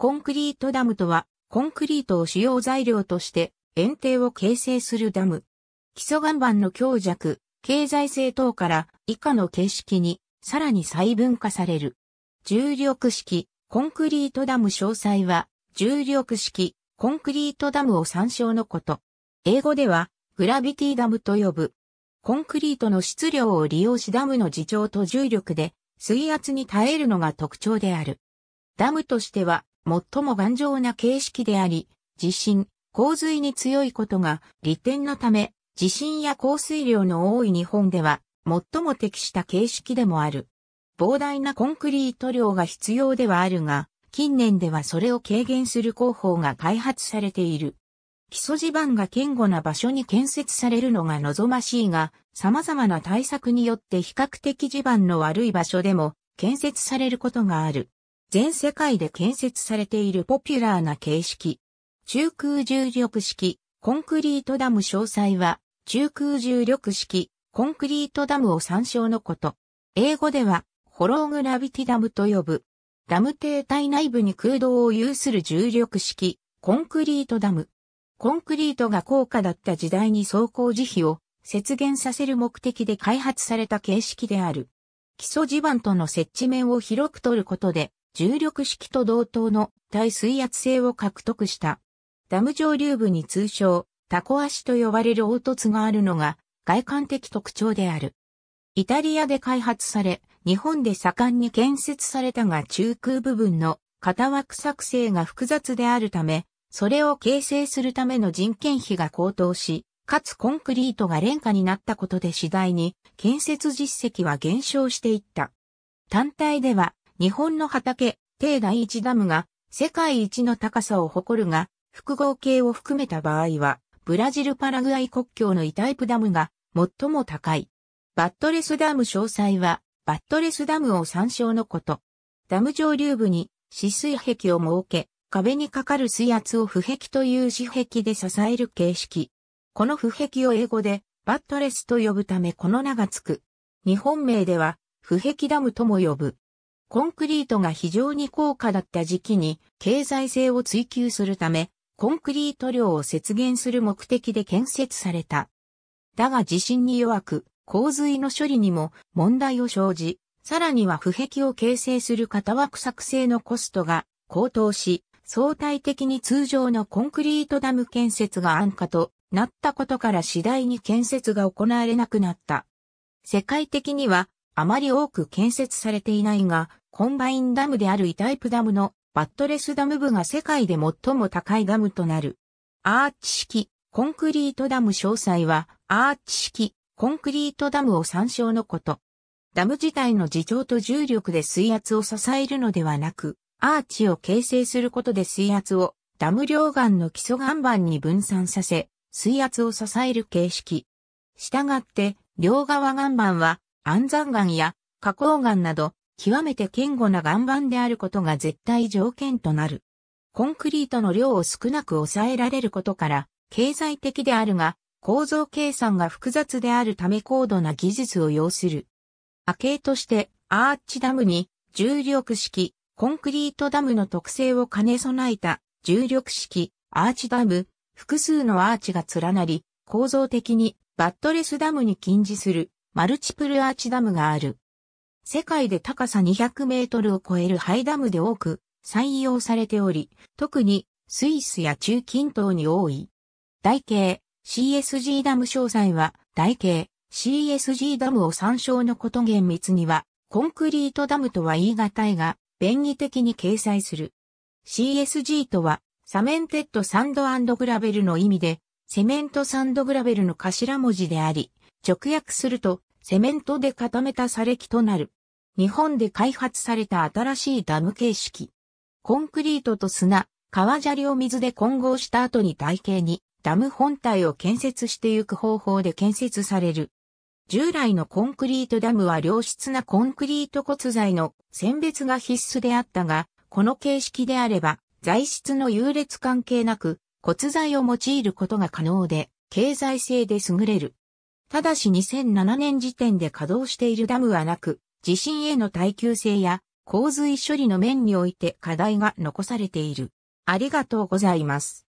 コンクリートダムとは、コンクリートを主要材料として、園庭を形成するダム。基礎岩盤の強弱、経済性等から以下の形式に、さらに細分化される。重力式、コンクリートダム詳細は、重力式、コンクリートダムを参照のこと。英語では、グラビティダムと呼ぶ。コンクリートの質量を利用しダムの自重と重力で、水圧に耐えるのが特徴である。ダムとしては、最も頑丈な形式であり、地震、洪水に強いことが利点のため、地震や降水量の多い日本では最も適した形式でもある。膨大なコンクリート量が必要ではあるが、近年ではそれを軽減する工法が開発されている。基礎地盤が堅固な場所に建設されるのが望ましいが、様々な対策によって比較的地盤の悪い場所でも建設されることがある。全世界で建設されているポピュラーな形式。中空重力式、コンクリートダム詳細は、中空重力式、コンクリートダムを参照のこと。英語では、ホローグラビティダムと呼ぶ。ダム停滞内部に空洞を有する重力式、コンクリートダム。コンクリートが高価だった時代に走行時費を節減させる目的で開発された形式である。基礎地盤との接地面を広く取ることで、重力式と同等の耐水圧性を獲得した。ダム上流部に通称、タコ足と呼ばれる凹凸があるのが外観的特徴である。イタリアで開発され、日本で盛んに建設されたが中空部分の型枠作成が複雑であるため、それを形成するための人件費が高騰し、かつコンクリートが廉価になったことで次第に建設実績は減少していった。単体では日本の畑、低第一ダムが世界一の高さを誇るが、複合系を含めた場合は、ブラジルパラグアイ国境のイタイプダムが最も高い。バットレスダム詳細は、バットレスダムを参照のこと。ダム上流部に止水壁を設け、壁にかかる水圧を不壁という紙壁で支える形式。この不壁を英語でバットレスと呼ぶためこの名がつく。日本名では不壁ダムとも呼ぶ。コンクリートが非常に高価だった時期に経済性を追求するため、コンクリート量を節減する目的で建設された。だが地震に弱く、洪水の処理にも問題を生じ、さらには不壁を形成する型枠作成のコストが高騰し、相対的に通常のコンクリートダム建設が安価となったことから次第に建設が行われなくなった。世界的にはあまり多く建設されていないが、コンバインダムであるイタイプダムのバットレスダム部が世界で最も高いダムとなる。アーチ式コンクリートダム詳細はアーチ式コンクリートダムを参照のこと。ダム自体の自重と重力で水圧を支えるのではなく、アーチを形成することで水圧をダム両岸の基礎岩盤に分散させ、水圧を支える形式。したがって、両側岩盤は安山岩や花崗岩など極めて堅固な岩盤であることが絶対条件となる。コンクリートの量を少なく抑えられることから、経済的であるが、構造計算が複雑であるため高度な技術を要する。亜形としてアーチダムに重力式コンクリートダムの特性を兼ね備えた重力式アーチダム複数のアーチが連なり構造的にバットレスダムに近似するマルチプルアーチダムがある。世界で高さ200メートルを超えるハイダムで多く採用されており、特にスイスや中近東に多い。台形 CSG ダム詳細は台形 CSG ダムを参照のこと厳密にはコンクリートダムとは言い難いが、便宜的に掲載する。CSG とは、サメンテッドサンドグラベルの意味で、セメントサンドグラベルの頭文字であり、直訳すると、セメントで固めた砂礫となる。日本で開発された新しいダム形式。コンクリートと砂、川砂利を水で混合した後に台形にダム本体を建設していく方法で建設される。従来のコンクリートダムは良質なコンクリート骨材の選別が必須であったが、この形式であれば材質の優劣関係なく骨材を用いることが可能で経済性で優れる。ただし2007年時点で稼働しているダムはなく、地震への耐久性や洪水処理の面において課題が残されている。ありがとうございます。